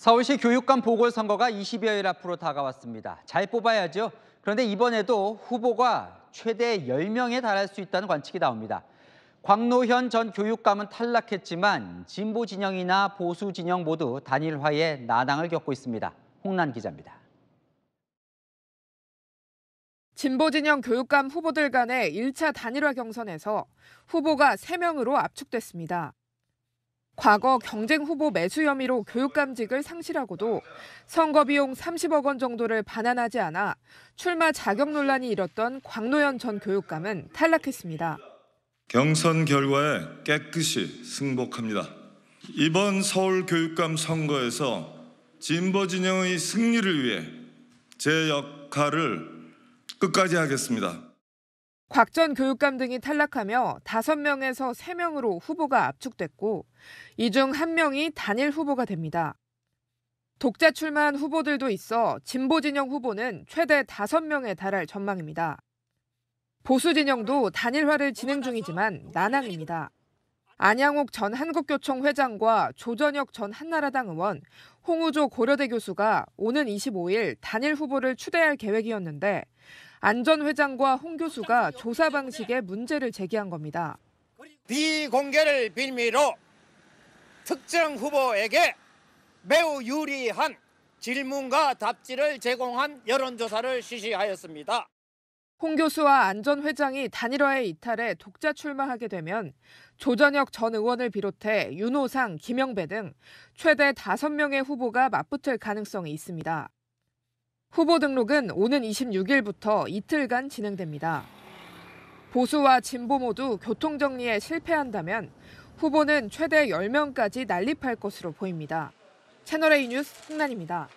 서울시 교육감 보궐선거가 20여일 앞으로 다가왔습니다. 잘 뽑아야죠. 그런데 이번에도 후보가 최대 10명에 달할 수 있다는 관측이 나옵니다. 광노현 전 교육감은 탈락했지만 진보 진영이나 보수 진영 모두 단일화에 난항을 겪고 있습니다. 홍난 기자입니다. 진보 진영 교육감 후보들 간의 1차 단일화 경선에서 후보가 3명으로 압축됐습니다. 과거 경쟁 후보 매수 혐의로 교육감직을 상실하고도 선거 비용 30억 원 정도를 반환하지 않아 출마 자격 논란이 일었던 광노현 전 교육감은 탈락했습니다. 경선 결과에 깨끗이 승복합니다. 이번 서울 교육감 선거에서 진보 진영의 승리를 위해 제 역할을 끝까지 하겠습니다. 곽전 교육감 등이 탈락하며 5명에서 3명으로 후보가 압축됐고 이 중 1명이 단일 후보가 됩니다. 독자 출마한 후보들도 있어 진보 진영 후보는 최대 5명에 달할 전망입니다. 보수 진영도 단일화를 진행 중이지만 난항입니다. 안양옥 전 한국교총 회장과 조전혁 전 한나라당 의원, 홍우조 고려대 교수가 오는 25일 단일 후보를 추대할 계획이었는데 안전 회장과 홍 교수가 조사 방식에 문제를 제기한 겁니다. 비공개를 빌미로 특정 후보에게 매우 유리한 질문과 답지를 제공한 여론조사를 실시하였습니다. 홍 교수와 안전 회장이 단일화에 이탈해 독자 출마하게 되면 조전혁 전 의원을 비롯해 윤호상, 김영배 등 최대 5명의 후보가 맞붙을 가능성이 있습니다. 후보 등록은 오는 26일부터 이틀간 진행됩니다. 보수와 진보 모두 교통정리에 실패한다면 후보는 최대 10명까지 난립할 것으로 보입니다. 채널A 뉴스 홍란입니다.